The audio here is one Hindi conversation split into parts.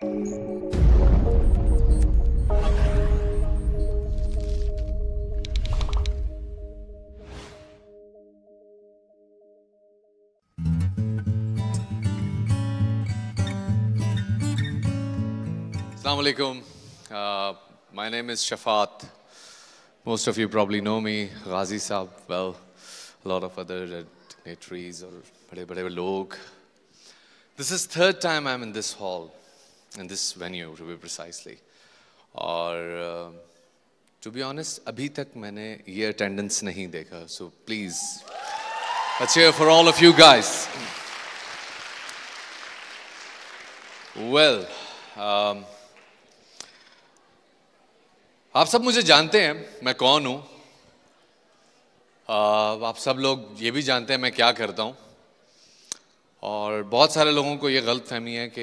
Assalamu uh, my name is Shafat. Most of you probably know me, Ghazi Saab. Well, a lot of other dignitaries or whatever, whatever log. This is third time I'm in this hall. in this venue, to be precisely. और टू बी ऑनेस्ट अभी तक मैंने ये अटेंडेंस नहीं देखा सो प्लीज अच्छे for all of you guys well आप सब मुझे जानते हैं मैं कौन हूँ uh, आप सब लोग ये भी जानते हैं मैं क्या करता हूँ और बहुत सारे लोगों को ये गलत फहमी है कि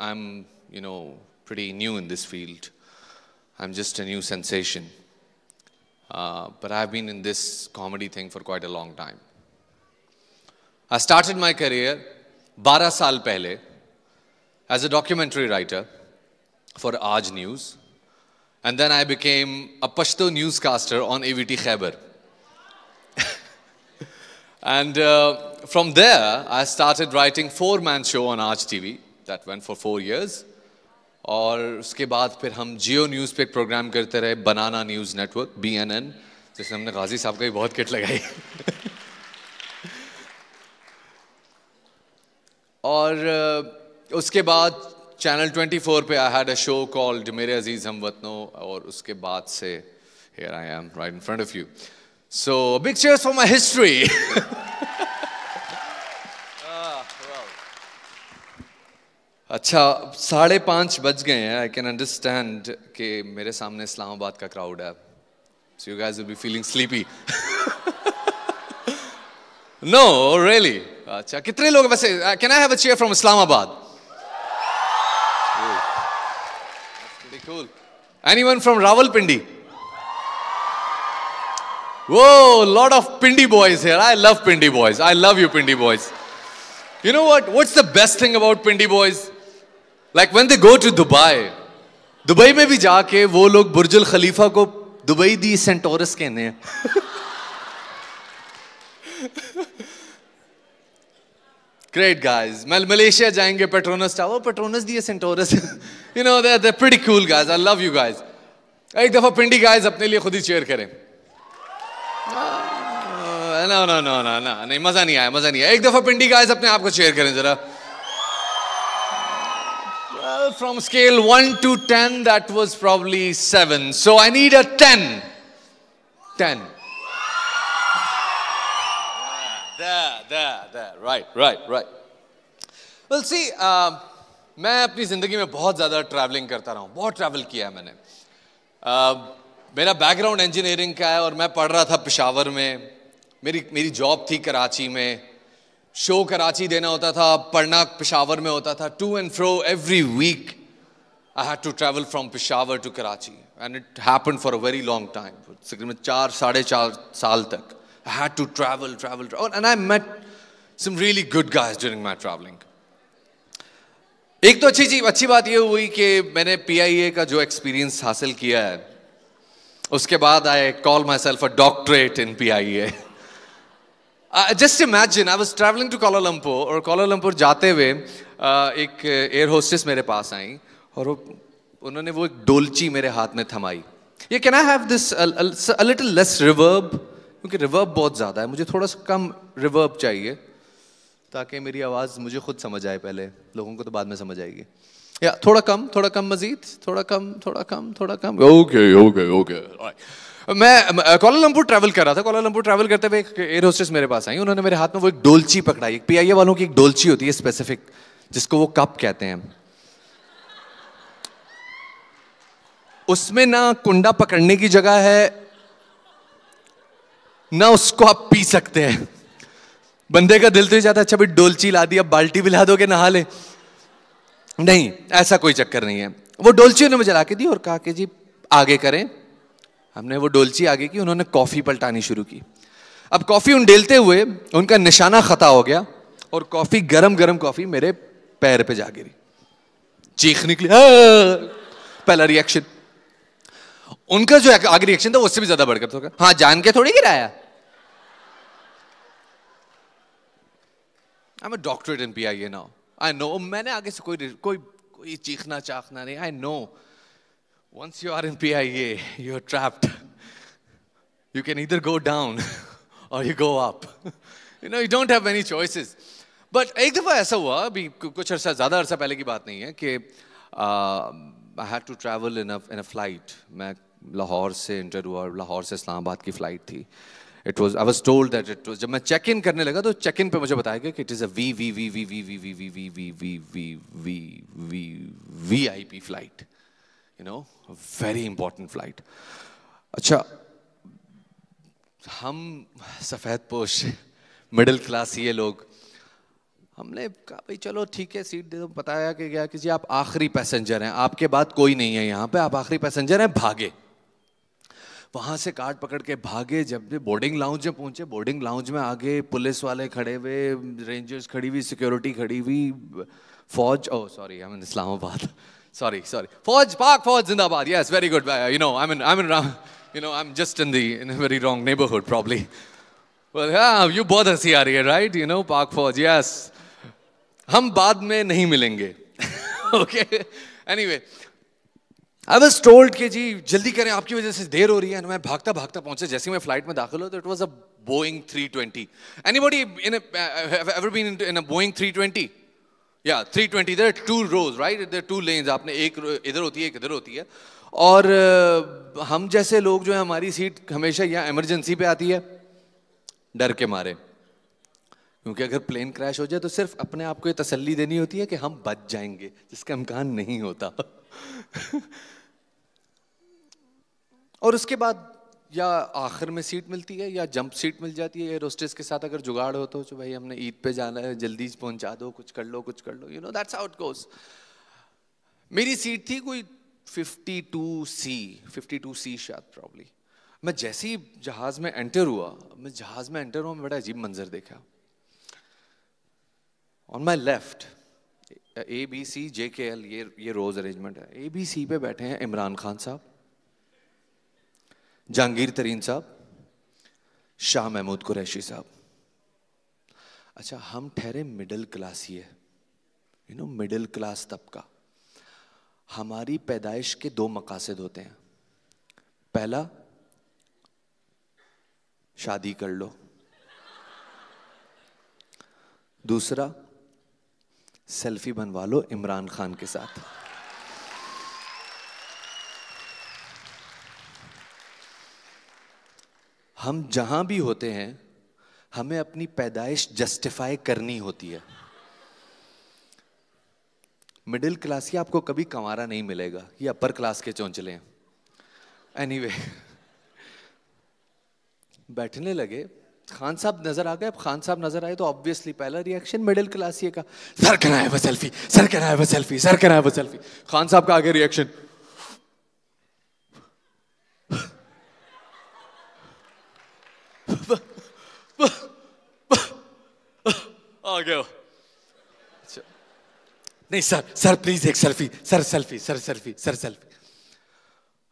I am you know, pretty new in this field. I'm just a new sensation. Uh, but I've been in this comedy thing for quite a long time. I started my career 12 saal pehle as a documentary writer for Aaj News. And then I became a Pashto newscaster on AVT Khyber. and uh, from there, I started writing four-man show on Aaj TV. That went for four years. और उसके बाद फिर हम जियो न्यूज़ पे एक प्रोग्राम करते रहे banana news network B N N जिसमें हमने गाजी साहब का भी बहुत किट लगाई और उसके बाद चैनल 24 पे I had a show called मेरे अजीज़ हम वतनो और उसके बाद से here I am right in front of you so big big for my history अच्छा साढ़े पाँच बज गए हैं आई कैन अंडरस्टैंड कि मेरे सामने इस्लामाबाद का क्राउड है so you guys be feeling sleepy no really अच्छा कितने लोग वैसे can I have a cheer from Islamabad any one from Rawalpindi वो lord of Pindi boys here I love Pindi boys I love you Pindi boys you know what what's the best thing about Pindi boys like when they go to Dubai Dubai में भी जाके वो लोग बुर्जुल खलीफा को दुबई दी सेंटोरस कहने हैं Great guys. Mal Malaysia jayenge Petronas Tower. Petronas diye Centaurus. you know they're, they're pretty cool guys. I love you guys. एक दफा पिंडी गाइस अपने लिए खुद ही चेयर करें नो नो नो नो ना नहीं मजा नहीं आया मजा नहीं आया एक दफा पिंडी गाइस अपने आप को चेयर करें जरा Well, from scale 1 to 10, that was probably 7. So I need a 10. 10. There, there, there. Right, right, right. Well, see, I have अपनी ज़िंदगी में बहुत ज़्यादा ट्रैवलिंग करता रहा हूँ बहुत My background is engineering and I was studying in Peshawar. My job was in Karachi. Peshawar show Karachi देना होता था पढ़ना पिशावर में होता था to and fro every week I had to travel from Peshawar to Karachi and it happen for a very long time तकरीबन चार साढ़े चार साल तक I had to travel travel and I met some really good guys during my travelling एक तो अच्छी चीज अच्छी बात यह हुई कि मैंने पी का जो एक्सपीरियंस हासिल किया है उसके बाद I call myself a doctorate in a just imagine I was travelling to Kuala Lumpur और कोला लमपुर जाते हुए uh, एक एयर होस्टेस मेरे पास आई और उन्होंने वो एक डोलची मेरे हाथ में थमाई ये can I have this little less reverb क्योंकि रिवर्ब बहुत ज़्यादा है मुझे थोड़ा सा कम रिवर्ब चाहिए ताकि मेरी आवाज़ मुझे खुद समझ आए पहले लोगों को तो बाद में समझ आएगी या थोड़ा कम थोड़ा कम मजीद थोड़ा कम थोड़ा कम थोड़ा कम ओके ओके ओके मैं कोलालंपुर ट्रैवल कर रहा था कोलालंपुर ट्रैवल करते हुए एक एयर होस्टेस मेरे पास आई उन्होंने मेरे हाथ में वो एक डोलची पकड़ाई एक पीआईए वालों की एक डोलची होती है स्पेसिफिक जिसको वो कप कहते हैं उसमें ना कुंडा पकड़ने की जगह है ना उसको आप पी सकते हैं बंदे का दिल तो ही जाता अच्छा भाई डोलची ला दी अब बाल्टी भी ला दोगे नहा ले नहीं ऐसा कोई चक्कर नहीं है वो डोलची उन्होंने मुझे ला के दी और कहा कि जी आगे करें हमने वो डोलची आगे की उन्होंने कॉफ़ी पलटानी शुरू की अब कॉफ़ी उन डेलते हुए उनका निशाना ख़ता हो गया और कॉफ़ी गरम गरम कॉफ़ी मेरे पैर पे जा गिरी चीख निकली पहला रिएक्शन उनका जो आगे रिएक्शन था उससे भी ज़्यादा बढ़कर था हाँ जान के थोड़ी गिराया I am in P I now I know मैंने आगे से कोई कोई कोई चीखना चाखना नहीं I know Once you are in PIA, you're trapped. You can either go down or you go up. you know, you don't have many choices. But एक दफ़ा ऐसा हुआ अभी कुछ अर्सा ज़्यादा अर्सा पहले की बात नहीं है कि I had to travel in in a flight मैं लाहौर से इंटर हुआ लाहौर से इस्लामाबाद की फ़्लाइट थी it was I was told that it was जब मैं चेक इन करने लगा तो चेक इन पे मुझे बताया गया कि it is a V V V V V V V V V V V V V V V I P flight you know very important flight अच्छा हम सफ़ेद पोश मिडिल क्लास ये लोग हमने कहा भाई चलो ठीक है सीट दे दो बताया कि गया कि जी आप आखिरी पैसेंजर हैं आपके बाद कोई नहीं है यहाँ पे आप आखिरी पैसेंजर हैं भागे वहाँ से कार्ड पकड़ के भागे जब भी बोर्डिंग लाउंज में पहुँचे बोर्डिंग लाउंज में आगे पुलिस वाले खड़े हुए रेंजर्स खड़ी हुई सिक्योरिटी खड़ी हुई फौज ओ सॉरी हम Islamabad sorry, sorry. Ford Park, in the Zindabad. Yes, very good. Uh, you know, I'm in, I'm in, you know, I'm just in the in a very wrong neighborhood, probably. Well, yeah, you both are here, right? You know, Park Forge. Yes. Hum baad mein nahi milenge. Okay. Anyway. I was told that जी जल्दी करें आपकी वजह से देर and रही है और मैं भागता भागता पहुंचे जैसे मैं फ्लाइट में दाखिल हुआ it was a Boeing 320. Anybody uh, have ever been in a Boeing 320? या three twenty there two rows right there two lanes आपने एक इधर होती है एक इधर होती है और हम जैसे लोग जो है हमारी सीट हमेशा यहाँ इमरजेंसी पे आती है डर के मारे क्योंकि अगर प्लेन क्रैश हो जाए तो सिर्फ अपने आप को ये तसल्ली देनी होती है कि हम बच जाएंगे जिसका इम्कान नहीं होता और उसके बाद या आखिर में सीट मिलती है या जंप सीट मिल जाती है एरोस्टेस के साथ अगर जुगाड़ हो तो भाई हमने ईद पे जाना है जल्दी पहुंचा दो कुछ कर लो कुछ कर लो you know that's out goes मेरी सीट थी कोई टू सी टू सी शायद प्रॉब्ली मैं जैसे ही जहाज में एंटर हुआ मैं जहाज में एंटर हुआ बड़ा अजीब मंजर देखा on my left A B C J K L ये ये रोज अरेंजमेंट है ए बी सी पे बैठे हैं इमरान खान साहब जहांगीर तरीन साहब शाह महमूद कुरैशी साहब अच्छा हम ठहरे मिडिल क्लास ही है यू नो मिडिल क्लास तबका हमारी पैदाइश के दो मकासद होते हैं पहला शादी कर लो दूसरा सेल्फी बनवा लो इमरान खान के साथ हम जहां भी होते हैं हमें अपनी पैदाइश जस्टिफाई करनी होती है मिडिल क्लास की आपको कभी कंवारा नहीं मिलेगा ये अपर क्लास के चौंचले हैं एनी anyway, बैठने लगे खान साहब नजर आ गए अब खान साहब नजर आए तो ऑब्वियसली पहला रिएक्शन मिडिल क्लास ये का सर कराए वो सेल्फी सर कराए वो सेल्फी सर कराए वो सेल्फी खान साहब का आगे रिएक्शन while ago. नहीं सर सर प्लीज एक selfie sir selfie sir selfie sir selfie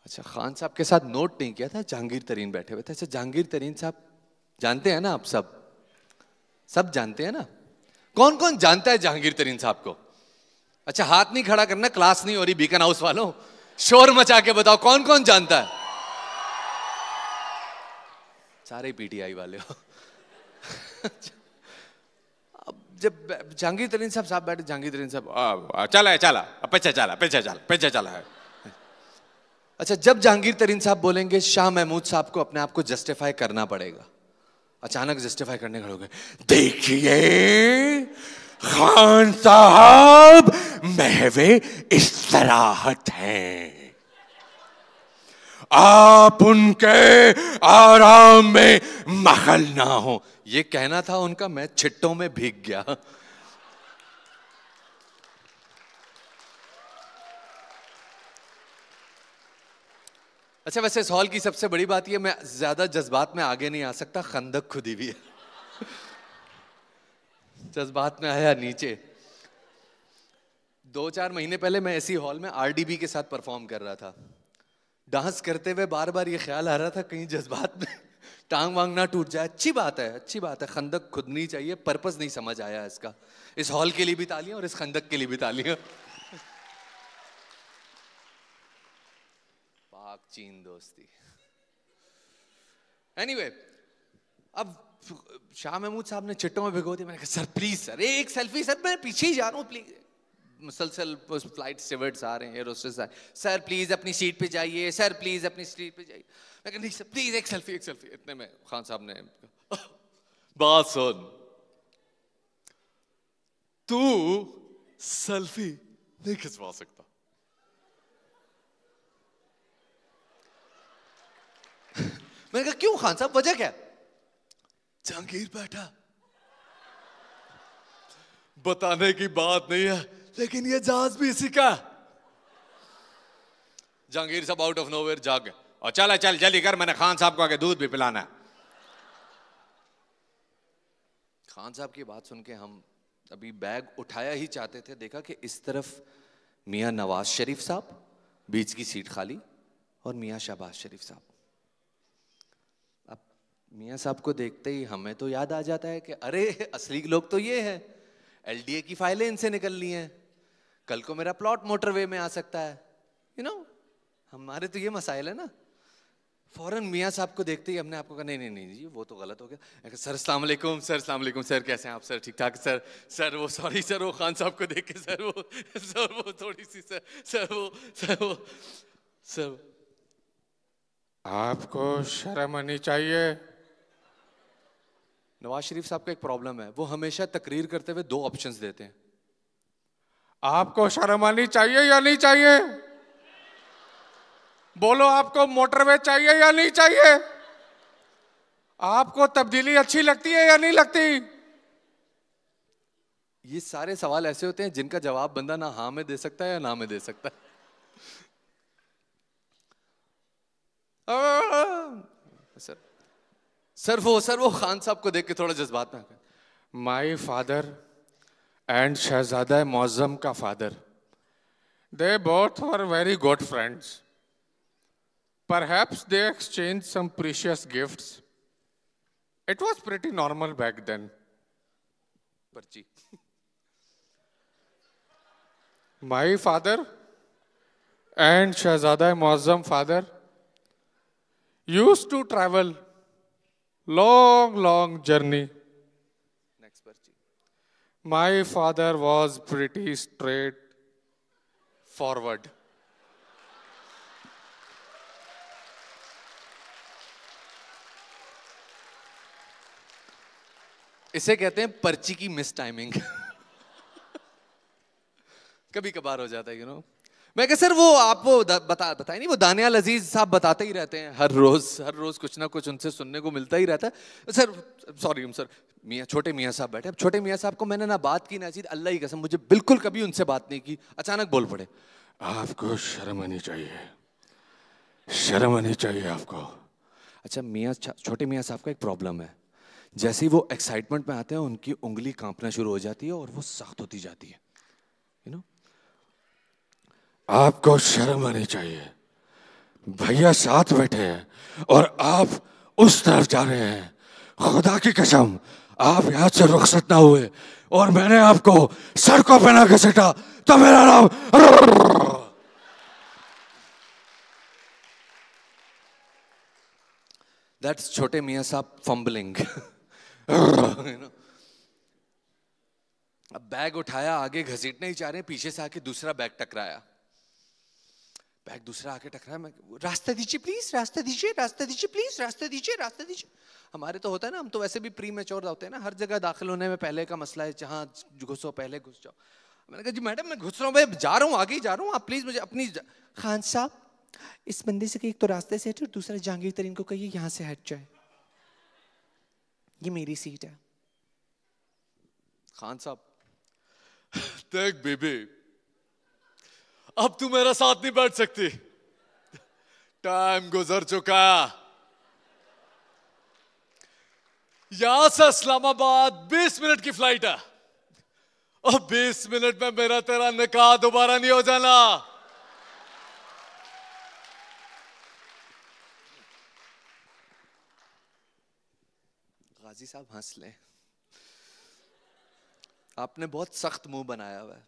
अच्छा खान साहब के साथ नोट नहीं किया था जहांगीर तरीन बैठे हुए थे अच्छा जहांगीर तरीन साहब जानते हैं ना आप सब सब जानते हैं ना कौन कौन जानता है जहांगीर तरीन साहब को अच्छा हाथ नहीं खड़ा करना क्लास नहीं हो रही बीकन हाउस वालों शोर मचा के बताओ कौन कौन जानता है सारे पीटीआई वाले हो अच्छा, जब जहांगीर तरीन साहब साहब बैठे जहांगीर तरीन साहब चला है चला पीछे चला पीछे चला पीछे चला है अच्छा जब जहांगीर तरीन साहब बोलेंगे शाह महमूद साहब को अपने आप को जस्टिफाई करना पड़ेगा अचानक जस्टिफाई करने खड़े हो गए देखिए खान साहब महवे इस तरह हैं आप उनके आराम में महल ना हो ये कहना था उनका मैं छिट्टों में भीग गया अच्छा वैसे इस हॉल की सबसे बड़ी बात यह मैं ज्यादा जज्बात में आगे नहीं आ सकता खंदक खुदी भी है जज्बात में आया नीचे दो चार महीने पहले मैं ऐसी हॉल में आरडीबी के साथ परफॉर्म कर रहा था डांस करते हुए बार बार ये ख्याल आ रहा था कहीं जज्बात में टांग वांग ना टूट जाए अच्छी बात है अच्छी बात है खंदक खुदनी चाहिए पर्पज नहीं समझ आया इसका इस हॉल के लिए भी तालियां और इस खंदक के लिए भी तालियां पाक चीन दोस्ती एनी anyway, अब शाह महमूद साहब ने चिट्टों में भिगो दिया मैंने कहा सर प्लीज सर एक सेल्फी सर मैं पीछे ही जा रहा हूँ प्लीज मुसलसल फ्लाइट स्टेवर्ड्स आ रहे हैं एरोस्टेस आ सर प्लीज़ अपनी सीट पे जाइए सर प्लीज़ अपनी सीट पे जाइए मैं कहा नहीं सर प्लीज़ एक सेल्फी एक सेल्फी इतने में खान साहब ने बात सुन तू सेल्फी नहीं खिंचवा सकता मैंने कहा क्यों खान साहब वजह क्या जहांगीर बैठा बताने की बात नहीं है लेकिन ये जहाज भी इसी का जहांगीर साहब आउट ऑफ नोवेयर जाग और चला चल जल्दी कर मैंने खान साहब को आगे दूध भी पिलाना है खान साहब की बात सुन के हम अभी बैग उठाया ही चाहते थे देखा कि इस तरफ मियां नवाज शरीफ साहब बीच की सीट खाली और मियाँ शहबाज शरीफ साहब अब मियां साहब को देखते ही हमें तो याद आ जाता है कि अरे असली लोग तो ये हैं एलडीए की फाइलें इनसे निकल ली हैं कल को मेरा प्लॉट मोटरवे में आ सकता है यू you नो know, हमारे तो ये मसाइल है ना फौरन मियाँ साहब को देखते ही हमने आपको कहा नहीं नहीं नहीं जी वो तो गलत हो गया सर सलामकुम सर सलामकुम सर कैसे हैं आप सर ठीक ठाक सर सर वो सॉरी सर वो खान साहब को देख के सर वो सर वो थोड़ी सी सर सर वो सर वो सर आपको शर्म आनी चाहिए नवाज शरीफ साहब का एक प्रॉब्लम है वो हमेशा तकरीर करते हुए दो ऑप्शंस देते हैं आपको शर्म आनी चाहिए या नहीं चाहिए बोलो आपको मोटरवे चाहिए या नहीं चाहिए आपको तब्दीली अच्छी लगती है या नहीं लगती ये सारे सवाल ऐसे होते हैं जिनका जवाब बंदा ना हाँ में दे सकता है या ना में दे सकता है सर सर वो सर वो खान साहब को देख के थोड़ा जज्बात में my father and Shahzada Muazzam ka father. They both were very good friends. Perhaps they exchanged some precious gifts. It was pretty normal back then. My father and Shahzada Mazam father used to travel long, long journey My father was pretty straight forward. इसे कहते हैं पर्ची की मिस टाइमिंग कभी कभार हो जाता है यू you नो know? मैं कह सर वो आप वो बता बताए नहीं वो दानियाल अजीज साहब बताते ही रहते हैं हर रोज़ हर रोज़ कुछ ना कुछ उनसे सुनने को मिलता ही रहता है सर सॉरी सर मियाँ छोटे मियाँ साहब बैठे अब छोटे मियाँ साहब को मैंने ना बात की ना चीज अल्लाह ही कसम मुझे बिल्कुल कभी उनसे बात नहीं की अचानक बोल पड़े आपको शर्म आनी चाहिए शर्म आनी चाहिए आपको अच्छा मियाँ छोटे मियाँ साहब का एक प्रॉब्लम है जैसे ही वो एक्साइटमेंट में आते हैं उनकी उंगली कांपना शुरू हो जाती है और वो सख्त होती जाती है यू you नो know? आपको शर्म आनी चाहिए भैया साथ बैठे हैं और आप उस तरफ जा रहे हैं खुदा की कसम आप यहां से रुखसत ना हुए और मैंने आपको सर को पहना घसीटा तो मेरा नाम दैट्स छोटे मियाँ साहब फंबलिंग अब बैग उठाया आगे घसीटने ही चाह रहे पीछे से आके दूसरा बैग टकराया बैग दूसरा आके टकरा मैं रास्ता दीजिए प्लीज रास्ता दीजिए रास्ता दीजिए प्लीज रास्ता दीजिए रास्ता दीजिए हमारे तो होता है ना हम तो वैसे भी प्री मेच्योर होते हैं ना हर जगह दाखिल होने में पहले का मसला है जहाँ घुसो पहले घुस जाओ मैंने कहा जी मैडम मैं घुस रहा हूँ भाई जा रहा हूँ आगे ही जा रहा हूँ आप प्लीज मुझे अपनी खान साहब इस बंदे से एक तो रास्ते से हटे और दूसरा जहांगीर तरीन को कहिए यहाँ से हट जाए ये मेरी सीट है खान साहब देख बेबी अब तू मेरा साथ नहीं बैठ सकती टाइम गुजर चुका यहां से इस्लामाबाद 20 मिनट की फ्लाइट है और 20 मिनट में मेरा तेरा निकाह दोबारा नहीं हो जाना गाजी साहब हंस लें आपने बहुत सख्त मुंह बनाया हुआ है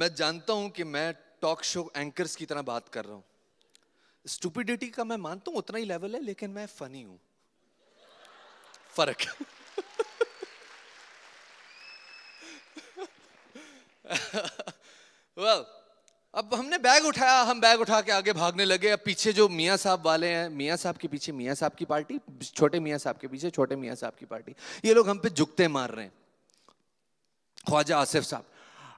मैं जानता हूं कि मैं टॉक शो एंकर्स की तरह बात कर रहा हूं स्टूपिडिटी का मैं मानता हूं उतना ही लेवल है लेकिन मैं फनी हूं फर्क well, अब हमने बैग उठाया हम बैग उठा के आगे भागने लगे अब पीछे जो मियाँ साहब वाले हैं मियाँ साहब के पीछे मियाँ साहब की पार्टी छोटे मियाँ साहब के पीछे छोटे मियाँ साहब की पार्टी ये लोग हम पे जुकते मार रहे हैं ख्वाजा आसिफ साहब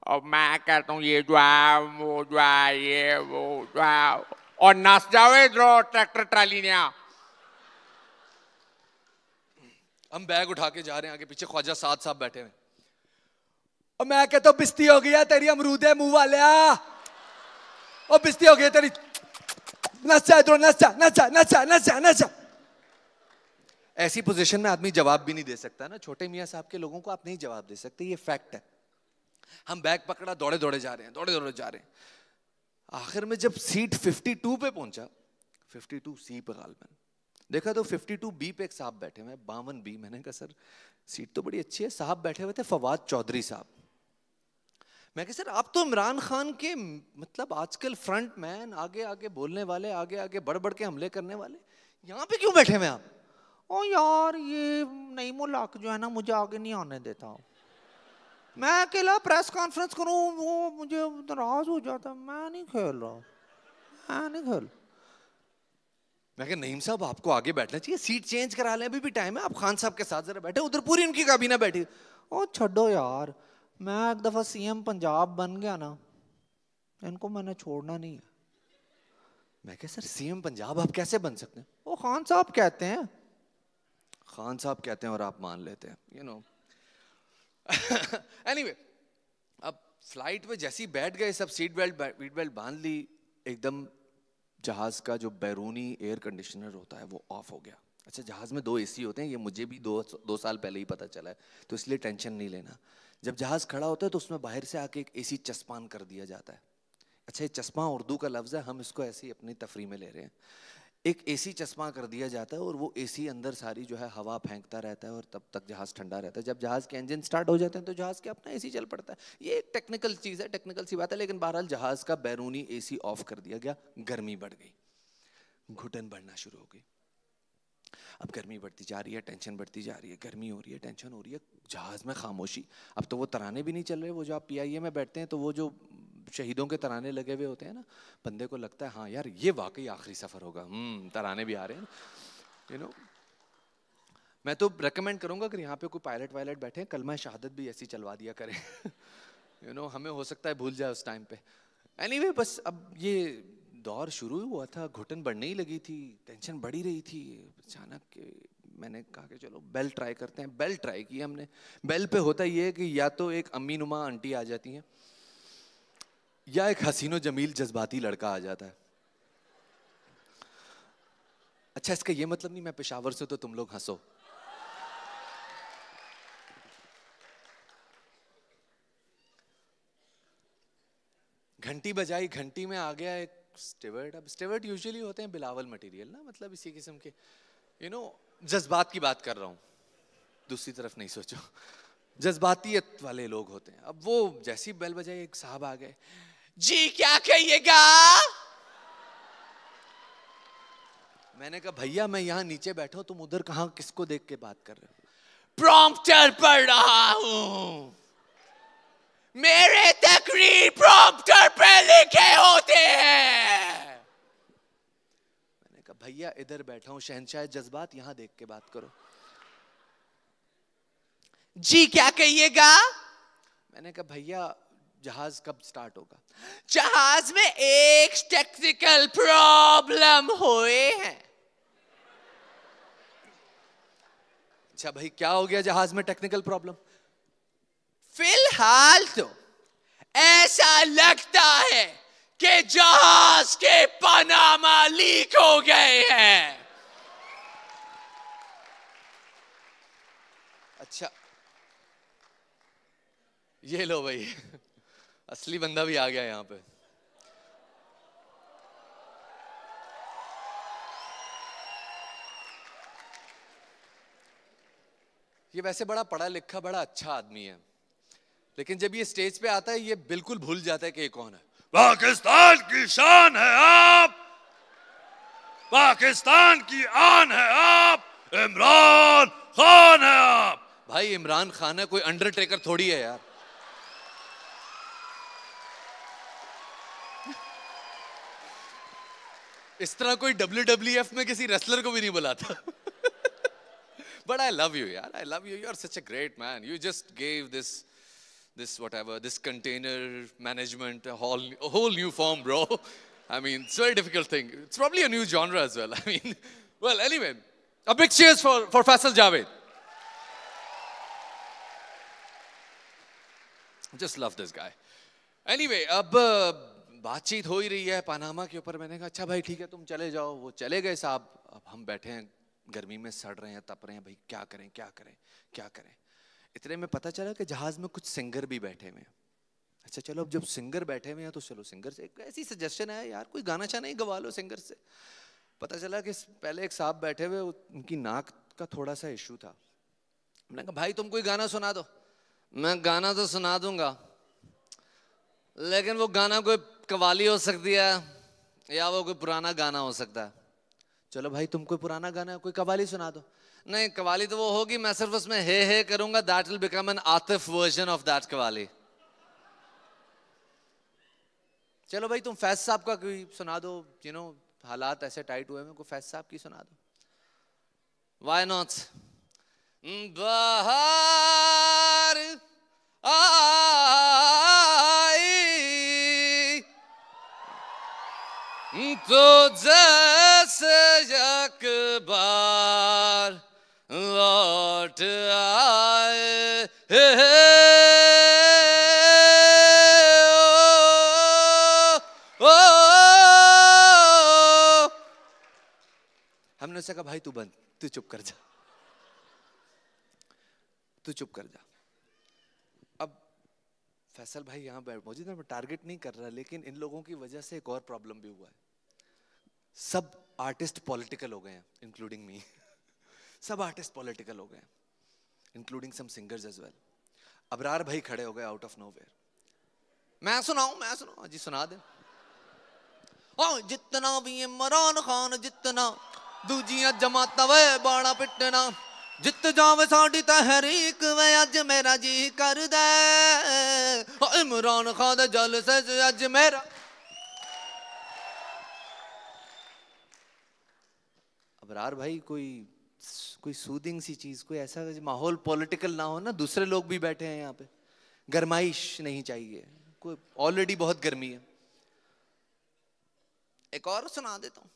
और मैं कहता हूँ ये जुआ वो जुआ ये वो जुआ और नस जाओ इधर ट्रैक्टर ट्राली ने हम बैग उठा के जा रहे हैं आगे पीछे ख्वाजा साथ साहब बैठे हैं और मैं कहता तो बिस्ती हो गया तेरी तेरी अमरूदे मुंह वाले और बिस्ती हो गई तेरी नचा इधर नचा नचा नचा नचा नचा ऐसी पोजीशन में आदमी जवाब भी नहीं दे सकता ना छोटे मियाँ साहब के लोगों को आप नहीं जवाब दे सकते ये फैक्ट है हम बैग पकड़ा दौड़े दौड़े जा रहे हैं दौड़े दौड़े जा रहे हैं आखिर में जब सीट 52 पे पहुंचा 52 सी पे गालबन देखा तो 52 बी पे एक साहब बैठे हुए बावन बी मैंने कहा सर सीट तो बड़ी अच्छी है साहब बैठे हुए थे फवाद चौधरी साहब मैं कह सर आप तो इमरान खान के मतलब आजकल फ्रंट मैन आगे आगे बोलने वाले आगे आगे बढ़ बढ़ के हमले करने वाले यहाँ पे क्यों बैठे हुए आप ओ यार ये नईमुल हक जो है ना मुझे आगे नहीं आने देता हूँ मैं अकेला प्रेस कॉन्फ्रेंस करूँ वो मुझे नाराज हो जाता मैं नहीं खेल रहा मैं नहीं खेल मैं कहा नईम साहब आपको आगे बैठना चाहिए सीट चेंज करा लें अभी भी टाइम है आप खान साहब के साथ जरा बैठे उधर पूरी उनकी काबीना बैठी ओ छो यार मैं एक दफ़ा सीएम पंजाब बन गया ना इनको मैंने छोड़ना नहीं है मैं कह सर सीएम पंजाब आप कैसे बन सकते हैं वो खान साहब कहते हैं खान साहब कहते हैं और आप मान लेते हैं you you know know. anyway, अब फ्लाइट में जैसे ही बैठ गए सब सीट बेल्ट सीट बेल्ट बांध ली एकदम जहाज का जो बैरूनी एयर कंडीशनर होता है वो ऑफ हो गया अच्छा जहाज में दो एसी होते हैं ये मुझे भी दो दो साल पहले ही पता चला है तो इसलिए टेंशन नहीं लेना जब जहाज खड़ा होता है तो उसमें बाहर से आके एक एसी चस्पान कर दिया जाता है अच्छा ये चश्मा उर्दू का लफ्ज़ है हम इसको ऐसे ही अपनी तफरी में ले रहे हैं एक एसी चश्मा कर दिया जाता है और वो एसी अंदर सारी जो है हवा फेंकता रहता है और तब तक जहाज़ ठंडा रहता है जब जहाज़ के इंजन स्टार्ट हो जाते हैं तो जहाज़ के अपना एसी चल पड़ता है ये एक टेक्निकल चीज़ है टेक्निकल सी बात है लेकिन बहरहाल जहाज़ का बैरूनी एसी ऑफ कर दिया गया गर्मी बढ़ गई घुटन बढ़ना शुरू हो गई अब गर्मी बढ़ती जा रही है टेंशन बढ़ती जा रही है गर्मी हो रही है टेंशन हो रही है जहाज़ में खामोशी अब तो वो तराने भी नहीं चल रहे वो जो आप पी में बैठते हैं तो वो जो शहीदों के तराने लगे हुए होते हैं ना बंदे को लगता है हाँ यार ये वाकई आखिरी सफ़र होगा हम्म तराने भी आ रहे हैं यू you नो know? मैं तो रेकमेंड करूंगा कि यहाँ पे कोई पायलट वायलट बैठे कलमा शहादत भी ऐसी चलवा दिया करें यू नो know, हमें हो सकता है भूल जाए उस टाइम पे एनी anyway, बस अब ये दौर शुरू हुआ था घुटन बढ़ने ही लगी थी टेंशन बढ़ी रही थी अचानक मैंने कहा कि चलो बेल ट्राई करते हैं बेल ट्राई की हमने बेल पे होता ये है कि या तो एक अम्मी नुमा आंटी आ जाती हैं या एक हसीनो जमील जज्बाती लड़का आ जाता है अच्छा इसका ये मतलब नहीं मैं पेशावर से तो तुम लोग हंसो घंटी बजाई घंटी में आ गया एक स्टेवर्ट अब स्टेवर्ट यूजुअली होते हैं बिलावल मटेरियल ना मतलब इसी किस्म के यू नो जज्बात की बात कर रहा हूँ दूसरी तरफ नहीं सोचो जज्बातीत वाले लोग होते हैं अब वो जैसी बेल बजाई एक साहब आ गए जी क्या कहिएगा मैंने कहा भैया मैं यहां नीचे बैठा तुम उधर कहा किसको देख के बात कर रहे हो प्रॉम्प्टर पढ़ रहा हूं मेरे तकरीर प्रॉम्प्टर पे लिखे होते हैं मैंने कहा भैया इधर बैठा हूं शहनशाह जज्बात यहां देख के बात करो जी क्या कहिएगा मैंने कहा भैया जहाज कब स्टार्ट होगा जहाज में एक टेक्निकल प्रॉब्लम हुए हैं अच्छा भाई क्या हो गया जहाज में टेक्निकल प्रॉब्लम फिलहाल तो ऐसा लगता है कि जहाज के पनामा लीक हो गए हैं अच्छा ये लो भाई असली बंदा भी आ गया यहाँ पे ये वैसे बड़ा पढ़ा लिखा बड़ा अच्छा आदमी है लेकिन जब ये स्टेज पे आता है ये बिल्कुल भूल जाता है कि ये कौन है पाकिस्तान की शान है आप पाकिस्तान की आन है आप इमरान खान है आप भाई इमरान खान है कोई अंडरटेकर थोड़ी है यार इस तरह कोई डब्ल्यू में किसी रेसलर को भी नहीं बुलाता but I love you, yeah. I love you. You're such a great man. You just gave this, this whatever, this container management a whole, a whole new form, bro. I mean, it's a very difficult thing. It's probably a new genre as well. I mean, well, anyway, a big cheers for, for Faisal Javed. Just love this guy. Anyway, ab, बातचीत हो ही रही है पानामा के ऊपर मैंने कहा अच्छा भाई ठीक है तुम चले जाओ वो चले गए साहब अब हम बैठे हैं गर्मी में सड़ रहे हैं तप रहे हैं भाई क्या करें क्या करें क्या करें इतने में पता चला कि जहाज में कुछ सिंगर भी बैठे हुए हैं अच्छा चलो अब जब सिंगर बैठे हुए हैं तो चलो सिंगर से एक ऐसी सजेशन है यार कोई गाना छाना ही गवा लो सिंगर से पता चला कि पहले एक साहब बैठे हुए उनकी नाक का थोड़ा सा इशू था मैंने कहा भाई तुम कोई गाना सुना दो मैं गाना तो सुना दूंगा लेकिन वो गाना कोई कवाली हो सकती है या वो कोई पुराना गाना हो सकता है चलो भाई तुम कोई पुराना गाना है कोई कवाली सुना दो नहीं कवाली तो वो होगी मैं सिर्फ उसमें हे हे करूंगा that will become an Atif version of that qawwali चलो भाई तुम फैज साहब का कोई सुना दो यू नो हालात ऐसे टाइट हुए मेरे को फैज साहब की सुना दो वाई नॉट बहार आ Kudüs'e yakbar Lord I हमने उससे कहा भाई तू बंद तू चुप कर जा तू चुप कर जा अब फैसल भाई यहां बैठ मौजूद है मैं टारगेट नहीं कर रहा लेकिन इन लोगों की वजह से एक और प्रॉब्लम भी हुआ है सब आर्टिस्ट पॉलिटिकल हो गए हैं इंक्लूडिंग मी सब आर्टिस्ट पॉलिटिकल हो गए हैं including some singers as well Abrar भाई खड़े हो गए आउट ऑफ नो मैं सुनाऊ मैं सुना हाँ जी सुना दे ओ हाँ, जितना भी इमरान खान जितना दूजिया जमात वे बाड़ा पिटना जित ਜਿੱਤ ਜਾਵੇ ਸਾਡੀ ਤਹਿਰੀਕ ਵੇ ਅੱਜ ਮੇਰਾ ਜੀ ਕਰਦਾ ਓ ਇਮਰਾਨ ਖਾਨ ਦੇ ਜਲਸੇ ਅੱਜ मेरा खबरार भाई कोई कोई सूदिंग सी चीज़ कोई ऐसा माहौल पॉलिटिकल ना हो ना दूसरे लोग भी बैठे हैं यहाँ पे गर्माइश नहीं चाहिए कोई ऑलरेडी बहुत गर्मी है एक और सुना देता हूँ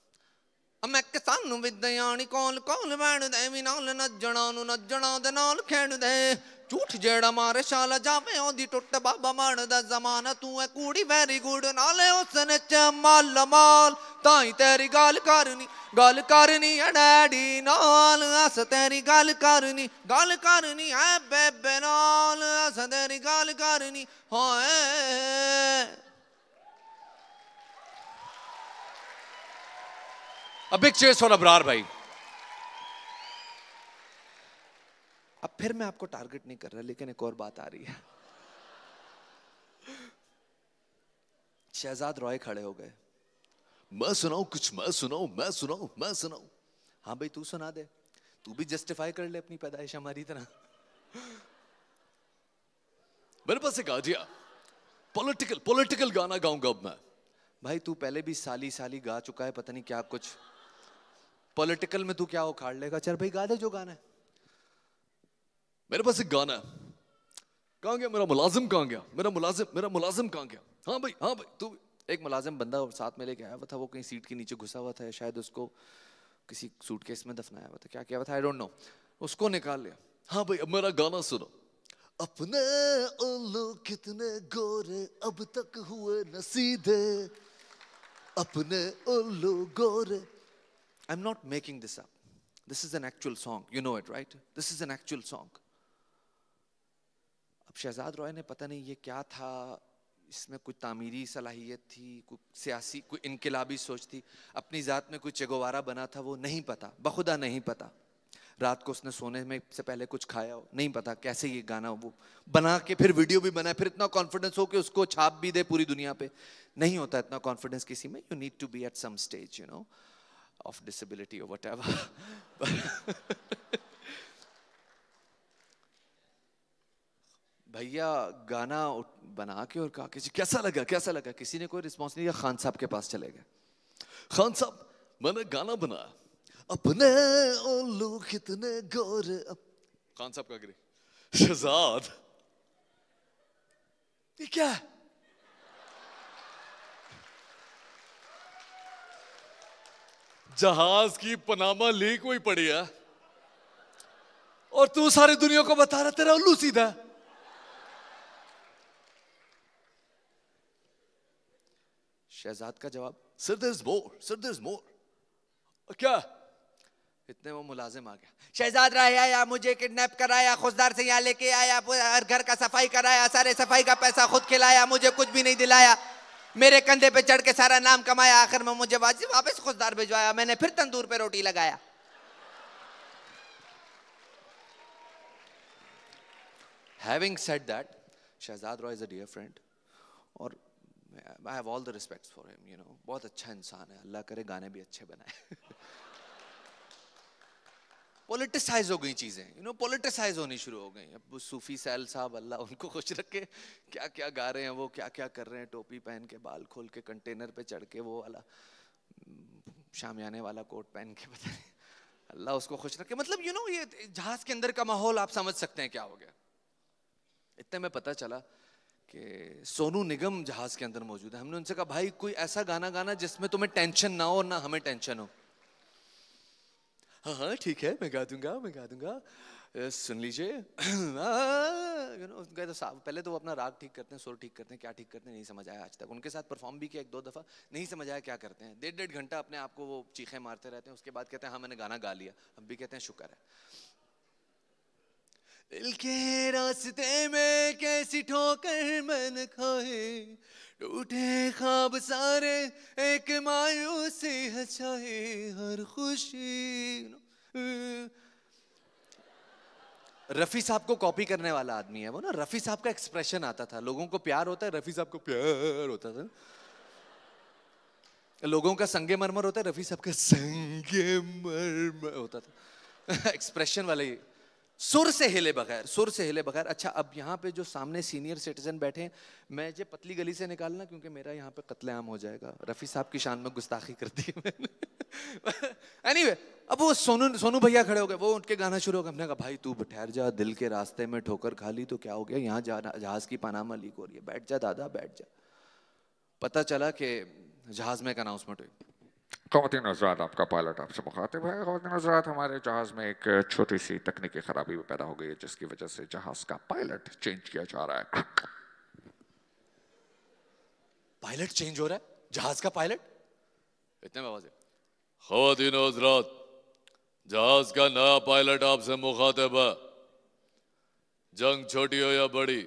ਅਮੈਕ ਸਾਨੂੰ ਵਿਦਿਆਣੀ ਕੋਲ ਕੋਲ ਵੈਣ ਦੇ ਵੀ ਨਾਲ ਨੱਜਣਾ ਨੂੰ ਨੱਜਣਾ ਦੇ ਨਾਲ ਖੇਡਦੇ ਝੂਠ ਜਿਹੜਾ ਮਾਰੇ ਸ਼ਾਲ ਜਾਵੇਂ ਆਉਂਦੀ ਟੁੱਟ ਬਾਬਾ ਮਾਨ ਦਾ ਜ਼ਮਾਨਾ ਤੂੰ ਐ ਕੂੜੀ ਵੈਰੀ ਗੁੱਡ ਨਾਲੇ ਉਸਨ ਚ ਮਾਲ ਮਾਲ ਤਾਂ ਹੀ ਤੇਰੀ ਗੱਲ ਕਰਨੀ ਗੱਲ ਕਰਨੀ ਐ ਡੈਡੀ ਨਾਲ ਅਸ ਤੇਰੀ ਗੱਲ ਕਰਨੀ ਗੱਲ ਕਰਨੀ ਐ ਬੇਬੇ ਨਾਲ ਅਸ ਤੇਰੀ ਗੱਲ ਕਰਨੀ ਹੋਏ ਅ ਬਿਗ ਚੇਸ ਹੋਣਾ ਬਰਾਰ ਭਾਈ अब फिर मैं आपको टारगेट नहीं कर रहा लेकिन एक और बात आ रही है शहजाद रॉय खड़े हो गए मैं सुनाऊ कुछ मैं सुनाऊ मैं सुनाऊ मैं सुनाऊ हाँ भाई तू सुना दे तू भी जस्टिफाई कर ले अपनी पैदाइश हमारी तरह मेरे पास एक आजिया पॉलिटिकल पॉलिटिकल गाना गाऊंगा अब मैं भाई तू पहले भी साली साली गा चुका है पता नहीं क्या कुछ पॉलिटिकल में तू क्या उखाड़ लेगा चल भाई गा दे जो गाना है मेरे पास एक गाना है कहाँ गया मेरा मुलाजिम कहाँ गया मेरा मुलाजिम मेरा मुलाजिम कहाँ गया हाँ भाई हाँ भाई तू एक मुलाजिम बंदा साथ में लेके आया हुआ था वो कहीं सीट के नीचे घुसा हुआ था शायद उसको किसी सूटकेस में दफनाया हुआ था क्या किया हुआ था आई डोंट नो उसको निकाल लिया हाँ भाई अब मेरा गाना सुनो अपने उल्लू कितने गोरे अब तक हुए नसीदे अपने उल्लू गोरे I am not making this up this is an actual song you know it right this is an actual song अब शहजाद रॉय ने पता नहीं ये क्या था इसमें कोई तामीरी सलाहियत थी कोई सियासी कोई इनकलाबी सोच थी अपनी ज़ात में कोई चगोवारा बना था वो नहीं पता बखुदा नहीं पता रात को उसने सोने में से पहले कुछ खाया हो नहीं पता कैसे ये गाना वो बना के फिर वीडियो भी बनाए फिर इतना कॉन्फिडेंस हो कि उसको छाप भी दे पूरी दुनिया पे नहीं होता इतना कॉन्फिडेंस किसी में you need to be at some stage you know of disability और वट एवर भैया गाना बना के और कहा किसी कैसा लगा कैसा लगा किसी ने कोई रिस्पॉन्स नहीं दिया खान साहब के पास चले गए खान साहब मैंने गाना बनाया अपने लोग कितने गौर अप... खान साहब का गिरी शहजाद ये क्या जहाज की पनामा लीक हुई पड़ी है और तू सारी दुनिया को बता रहा तेरा उल्लू सीधा है शहजाद का जवाब sir there more sir there more क्या इतने वो मुलाजिम आ गया शहजाद राय आया मुझे किडनैप कराया खुशदार से यहाँ लेके आया हर घर का सफाई कराया सारे सफाई का पैसा खुद खिलाया मुझे कुछ भी नहीं दिलाया मेरे कंधे पे चढ़ के सारा नाम कमाया आखिर में मुझे वापस खुशदार भिजवाया मैंने फिर तंदूर पे रोटी लगाया having set that Shahzad Roy is a dear friend और I have all the respect for him you know बहुत अच्छा इंसान है अल्लाह करे गाने भी अच्छे बनाए पॉलिटिसाइज हो गई चीज़ें यू नो पॉलिटिसाइज होनी शुरू हो गई अब सूफी सैल साहब अल्लाह उनको खुश रखे क्या क्या गा रहे हैं वो क्या क्या कर रहे हैं टोपी पहन के बाल खोल के कंटेनर पे चढ़ के वो वाला हम्म, शामियाने वाला कोट पहन के बता नहीं अल्लाह उसको खुश रखे मतलब यू you नो know, ये जहाज के अंदर का माहौल आप समझ सकते हैं क्या हो गया इतने में पता चला कि सोनू निगम जहाज के अंदर मौजूद है हमने उनसे कहा भाई कोई ऐसा गाना गाना जिसमें तुम्हें टेंशन ना हो ना हमें टेंशन हो हाँ हाँ ठीक है मैं गा दूंगा मैं गा दूंगा सुन लीजिए यू हाँ, उनका तो साहब पहले तो वो अपना राग ठीक करते हैं सुर ठीक करते हैं क्या ठीक करते हैं नहीं समझ आया आज तक उनके साथ परफॉर्म भी किया एक दो दफ़ा नहीं समझ आया क्या करते हैं डेढ़ डेढ़ घंटा अपने आप को वो चीखें मारते रहते हैं उसके बाद कहते हैं हाँ मैंने गाना गा लिया हम भी कहते हैं शुक्र है दिल के रास्ते में कैसी ठोकर मन खाए टूटे खाब सारे एक मायूसी हचाए हर खुशी रफ़ी साहब को कॉपी करने वाला आदमी है वो ना रफ़ी साहब का एक्सप्रेशन आता था लोगों को प्यार होता है रफ़ी साहब को प्यार होता था लोगों का संगे मरमर होता है रफ़ी साहब का संगे मरमर होता था एक्सप्रेशन वाले सुर से हिले बगैर सुर से हिले बगैर अच्छा अब यहाँ पे जो सामने सीनियर सिटीजन बैठे हैं मैं ये पतली गली से निकालना क्योंकि मेरा यहाँ पे कत्लेआम हो जाएगा रफ़ी साहब की शान में गुस्ताखी कर दी मैंने एनीवे anyway, अब वो सोनू सोनू भैया खड़े हो गए वो उनके गाना शुरू हो गया हमने कहा भाई तू ठहर जा दिल के रास्ते में ठोकर खा ली तो क्या हो गया यहाँ जहाज़ की पानामा लीक हो रही है बैठ जा दादा बैठ जा पता चला कि जहाज़ में एक अनाउंसमेंट हुई खातिन हजरात आपका पायलट आपसे मुखातिब है खातिन हजरात हमारे जहाज़ में एक छोटी सी तकनीकी खराबी पैदा हो गई है जिसकी वजह से जहाज़ का पायलट चेंज किया जा रहा है पायलट चेंज हो रहा है जहाज का पायलट इतने में खातिन हजरात जहाज का नया पायलट आपसे मुखातिब है जंग छोटी हो या बड़ी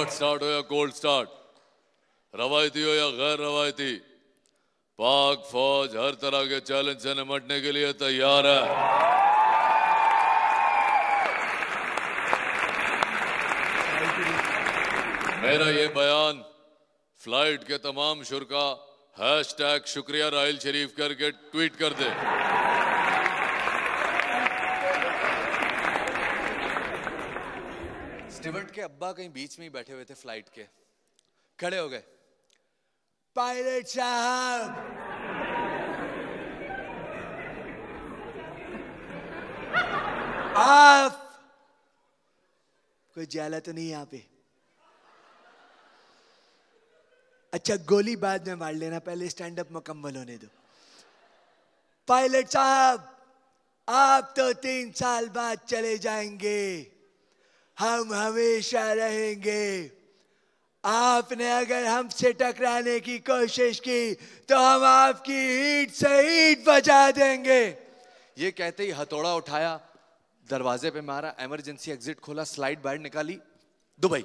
हॉट स्टार्ट हो या कोल्ड स्टार्ट रवायती हो या गैर रवायती पाक फौज हर तरह के चैलेंज से निपटने के लिए तैयार है मेरा ये बयान फ्लाइट के तमाम शुरका हैश टैग शुक्रिया राहल शरीफ करके ट्वीट कर दे स्टीवर्ट के अब्बा कहीं बीच में ही बैठे हुए थे फ्लाइट के खड़े हो गए पायलट साहब आप कोई जाला तो नहीं यहां पे अच्छा गोली बाद में मार लेना पहले स्टैंड अप मुकम्मल होने दो पायलट साहब आप तो तीन साल बाद चले जाएंगे हम हमेशा रहेंगे आपने अगर हमसे टकराने की कोशिश की तो हम आपकी ईट से ईट बचा देंगे ये कहते ही हथौड़ा उठाया दरवाजे पे मारा इमरजेंसी एग्जिट खोला स्लाइड बैड निकाली दुबई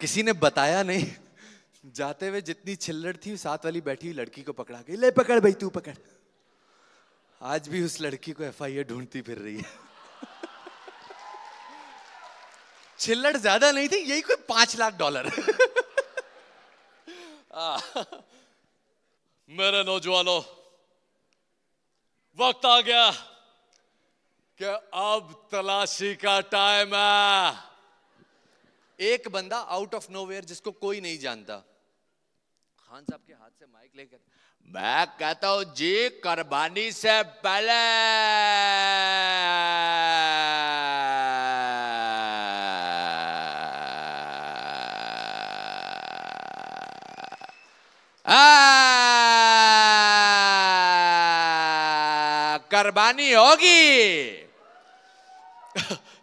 किसी ने बताया नहीं जाते हुए जितनी छिल्लड़ थी साथ वाली बैठी हुई लड़की को पकड़ा गई ले पकड़ भाई तू पकड़ आज भी उस लड़की को एफ आई ढूंढती फिर रही है छिल्लड़ ज्यादा नहीं थी यही कोई पांच लाख डॉलर मेरे नौजवानों वक्त आ गया कि अब तलाशी का टाइम है एक बंदा आउट ऑफ नोवेयर जिसको कोई नहीं जानता खान साहब के हाथ से माइक लेकर मैं कहता हूं जी कर्बानी से पहले कर्बानी होगी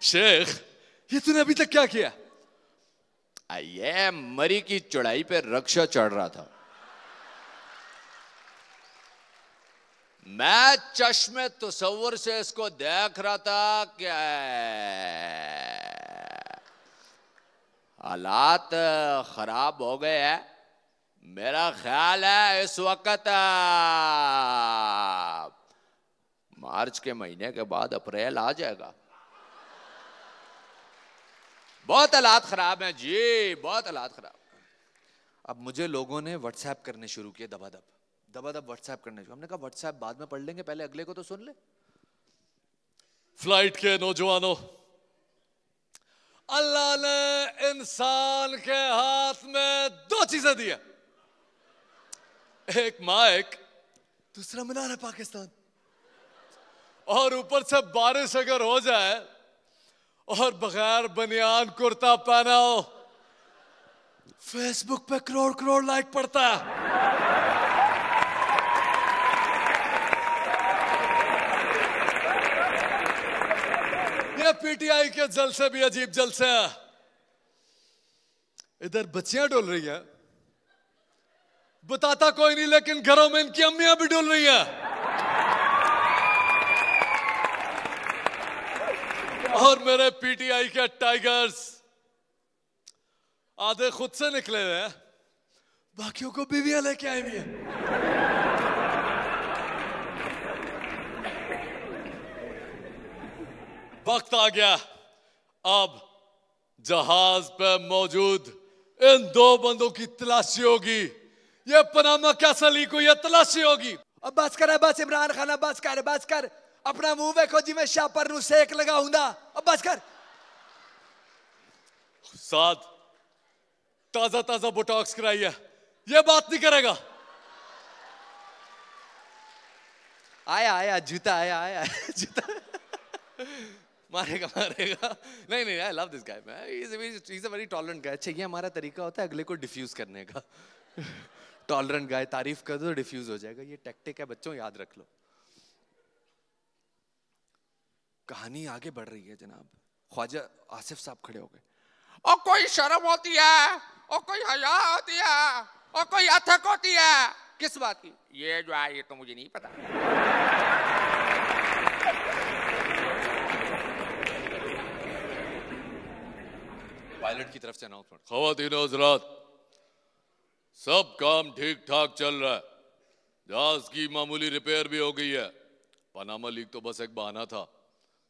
शेख ये तूने अभी तक क्या किया ये मरी की चढ़ाई पे रक्षा चढ़ रहा था मैं चश्मे तस्वर से इसको देख रहा था क्या हालात खराब हो गए हैं मेरा ख्याल है इस वक्त मार्च के महीने के बाद अप्रैल आ जाएगा बहुत हालात खराब हैं जी बहुत हालात खराब अब मुझे लोगों ने व्हाट्सएप करने शुरू किए दबा दब दबा दब व्हाट्सएप करने हमने कहा व्हाट्सएप बाद में पढ़ लेंगे पहले अगले को तो सुन ले फ्लाइट के नौजवानों अल्लाह ने इंसान के हाथ में दो चीजें दी एक माइक दूसरा मीनार है पाकिस्तान और ऊपर से बारिश अगर हो जाए और बगैर बनियान कुर्ता पहना हो फेसबुक पे करोड़ करोड़ लाइक पड़ता है पीटीआई के जलसे भी अजीब जलसे इधर बच्चियां डोल रही हैं बताता कोई नहीं लेकिन घरों में इनकी अम्मियां भी डोल रही हैं और मेरे पीटीआई के टाइगर्स आधे खुद से निकले हुए हैं बाकियों को बीवियां लेके आई हुई है वक्त आ गया अब जहाज पे मौजूद इन दो बंदों की तलाशी होगी ये पनामा कैसा लीक हुई तलाशी होगी अब बस कर बस इमरान खान बस कर बस कर अपना मुंह जी मैं शापर सेक लगा हुंदा अब बस कर साथ ताजा ताजा बोटॉक्स कराई है ये बात नहीं करेगा आया आया जूता आया आया जूता मारेगा मारेगा नहीं नहीं I love this guy is a very tolerant guy अच्छा ये हमारा तरीका होता है अगले को डिफ्यूज़ करने का टॉलरेंट गाय तारीफ कर दो डिफ्यूज़ हो जाएगा ये टेक्टिक है बच्चों याद रख लो कहानी आगे बढ़ रही है जनाब ख्वाजा आसिफ साहब खड़े हो गए और कोई शर्म होती है और कोई हया होती है और कोई अथक होती है किस बात की ये जो आई ये तो मुझे नहीं पता पायलट की तरफ से अनाउंसमेंट खातिन हजरात सब काम ठीक ठाक चल रहा है जहाज की मामूली रिपेयर भी हो गई है पनामा लीक तो बस एक बहाना था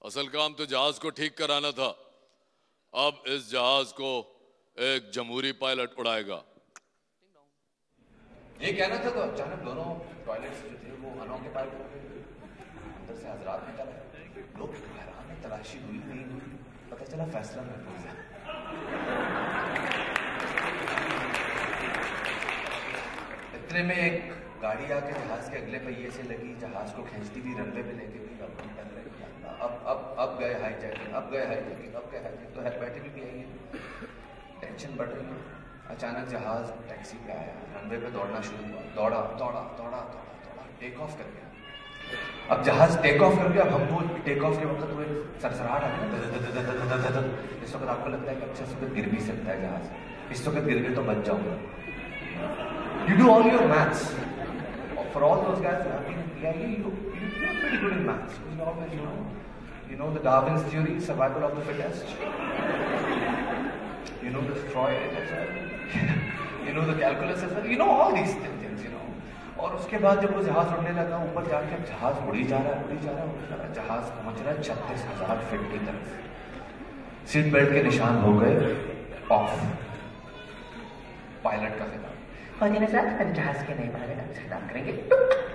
असल काम तो जहाज को ठीक कराना था अब इस जहाज को एक जमहूरी पायलट उड़ाएगा ये कहना था तो अचानक दोनों टॉयलेट जो थे वो अनऑक्यूपाइड हो गए अंदर से हजरात निकल आए लोग हैरान तलाशी हुई हुई पता चला फैसला में पहुंच है इतने में एक गाड़ी आके जहाज के अगले पहिए से लगी जहाज को खींचती थी रनवे पे लेके गई अब अब अब अब गए हाई जैकिंग अब गए हाई जैकिंग अब गए हाई जैकिंग तो बैठे भी आई है टेंशन बढ़ रही है अचानक जहाज टैक्सी पे आया रनवे पे दौड़ना शुरू हुआ दौड़ा दौड़ा दौड़ा दौड़ा दौड़ा टेक ऑफ कर गया अब जहाज टेक ऑफ करके अब हम वो टेक ऑफ के वक्त तो वो सरसराहट आ गया इस वक्त आपको लगता है कि अच्छा इस गिर भी सकता है जहाज इस वक्त गिर गए तो बच जाऊंगा you do all your maths for all those guys I think yeah ये you you are very good in maths you know that you know you know the Darwin's theory survival of the fittest you know the Freud you know the calculus you know all these things और उसके बाद जब वो जहाज उड़ने लगा ऊपर जाके जहाज उड़ी जा रहा है उड़ी जा रहा है उड़ी जा रहा है जहाज पहुंच रहा है छत्तीस हजार फीट की तरफ सीट बेल्ट के निशान हो गए ऑफ पायलट का खिताब फौजी ने जहाज के नहीं पायलट हम खिताब करेंगे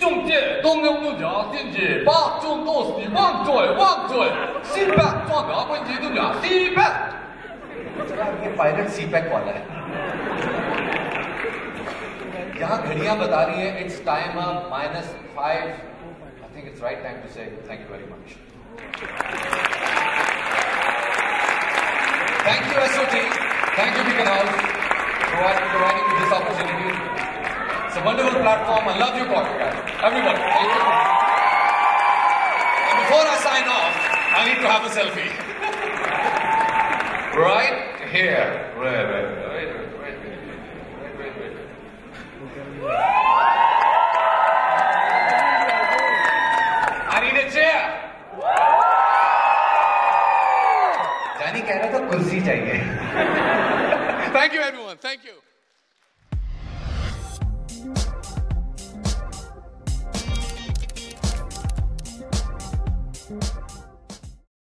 中介东东东家进去，把中都是往左往左，西北转个问题东家西北。ये पायलट सी पैक वाला है यहाँ घड़ियां बता रही है it's time up minus five I think it's right time to say thank you very much thank you SOT thank you Beaconhouse providing this opportunity. It's a wonderful platform. I love your podcast. Everyone, thank you. And before I sign off, I need to have a selfie. right here.